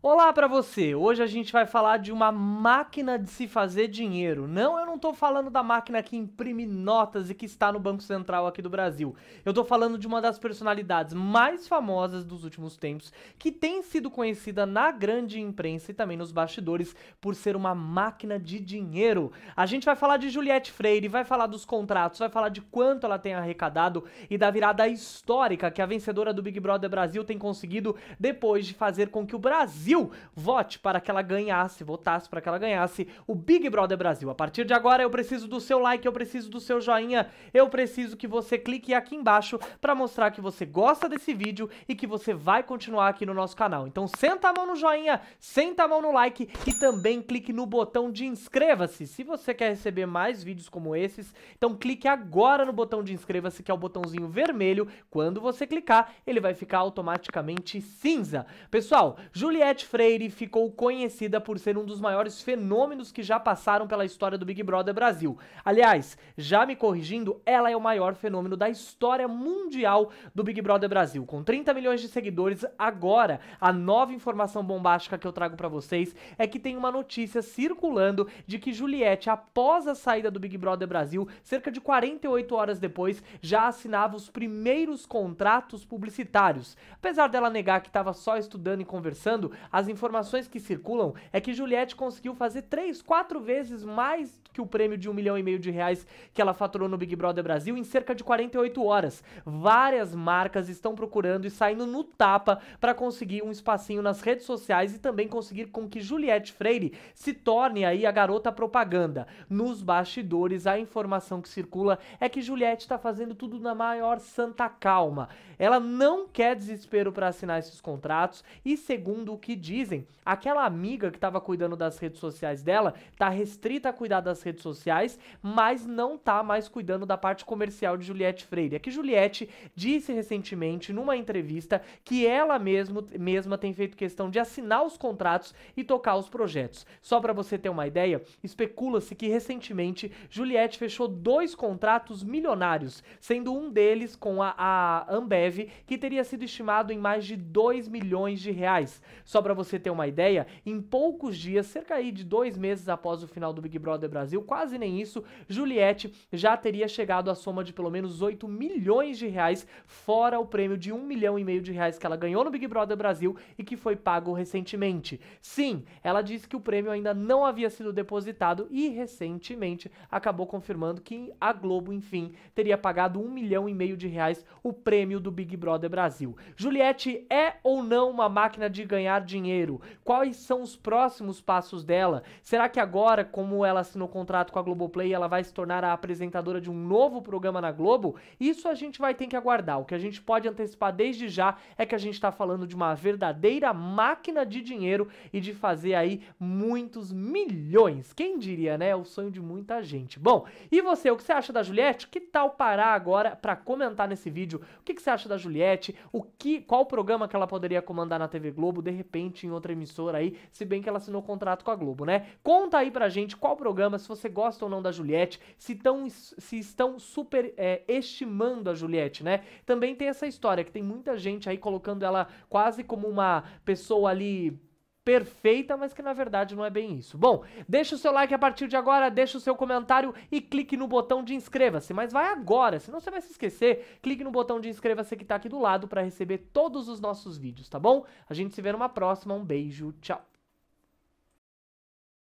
Olá para você! Hoje a gente vai falar de uma máquina de se fazer dinheiro. Não, eu não estou falando da máquina que imprime notas e que está no Banco Central aqui do Brasil. Eu estou falando de uma das personalidades mais famosas dos últimos tempos, que tem sido conhecida na grande imprensa e também nos bastidores por ser uma máquina de dinheiro. A gente vai falar de Juliette Freire, vai falar dos contratos, vai falar de quanto ela tem arrecadado e da virada histórica que a vencedora do Big Brother Brasil tem conseguido depois de fazer com que o Brasil Brasil, vote para que ela ganhasse, votasse para que ela ganhasse o Big Brother Brasil. A partir de agora eu preciso do seu like, eu preciso do seu joinha, eu preciso que você clique aqui embaixo para mostrar que você gosta desse vídeo e que você vai continuar aqui no nosso canal. Então senta a mão no joinha, senta a mão no like e também clique no botão de inscreva-se. Se você quer receber mais vídeos como esses, então clique agora no botão de inscreva-se, que é o botãozinho vermelho. Quando você clicar, ele vai ficar automaticamente cinza. Pessoal, Juliette Juliette Freire ficou conhecida por ser um dos maiores fenômenos que já passaram pela história do Big Brother Brasil. Aliás, já me corrigindo, ela é o maior fenômeno da história mundial do Big Brother Brasil. Com 30 milhões de seguidores, agora a nova informação bombástica que eu trago para vocês é que tem uma notícia circulando de que Juliette, após a saída do Big Brother Brasil, cerca de 48 horas depois, já assinava os primeiros contratos publicitários. Apesar dela negar que estava só estudando e conversando, as informações que circulam é que Juliette conseguiu fazer 3, 4 vezes mais que o prêmio de um milhão e meio de reais que ela faturou no Big Brother Brasil em cerca de 48 horas. Várias marcas estão procurando e saindo no tapa para conseguir um espacinho nas redes sociais e também conseguir com que Juliette Freire se torne aí a garota propaganda. Nos bastidores, a informação que circula é que Juliette está fazendo tudo na maior santa calma. Ela não quer desespero para assinar esses contratos e segundo o que dizem, aquela amiga que estava cuidando das redes sociais dela, tá restrita a cuidar das redes sociais, mas não tá mais cuidando da parte comercial de Juliette Freire. É que Juliette disse recentemente numa entrevista que ela mesmo, mesma tem feito questão de assinar os contratos e tocar os projetos. Só para você ter uma ideia, especula-se que recentemente Juliette fechou dois contratos milionários, sendo um deles com a, a Ambev, que teria sido estimado em mais de 2 milhões de reais. Só para você ter uma ideia, em poucos dias, cerca aí de dois meses após o final do Big Brother Brasil, quase nem isso, Juliette já teria chegado à soma de pelo menos 8 milhões de reais, fora o prêmio de 1 milhão e meio de reais que ela ganhou no Big Brother Brasil e que foi pago recentemente. Sim, ela disse que o prêmio ainda não havia sido depositado e recentemente acabou confirmando que a Globo, enfim, teria pagado 1 milhão e meio de reais o prêmio do Big Brother Brasil. Juliette é ou não uma máquina de ganhar dinheiro? dinheiro? Quais são os próximos passos dela? Será que agora, como ela assinou contrato com a Globoplay, ela vai se tornar a apresentadora de um novo programa na Globo? Isso a gente vai ter que aguardar. O que a gente pode antecipar desde já é que a gente está falando de uma verdadeira máquina de dinheiro e de fazer aí muitos milhões. Quem diria, né? É o sonho de muita gente. Bom, e você, o que você acha da Juliette? Que tal parar agora para comentar nesse vídeo? O que, que você acha da Juliette? O que, qual programa que ela poderia comandar na TV Globo? De repente, em outra emissora aí, se bem que ela assinou contrato com a Globo, né? Conta aí pra gente qual programa, se você gosta ou não da Juliette, se, tão, se estão super é, estimando a Juliette, né? Também tem essa história que tem muita gente aí colocando ela quase como uma pessoa ali perfeita, mas que na verdade não é bem isso. Bom, deixa o seu like a partir de agora, deixa o seu comentário e clique no botão de inscreva-se, mas vai agora, senão você vai se esquecer. Clique no botão de inscreva-se que tá aqui do lado para receber todos os nossos vídeos, tá bom? A gente se vê numa próxima, um beijo, tchau.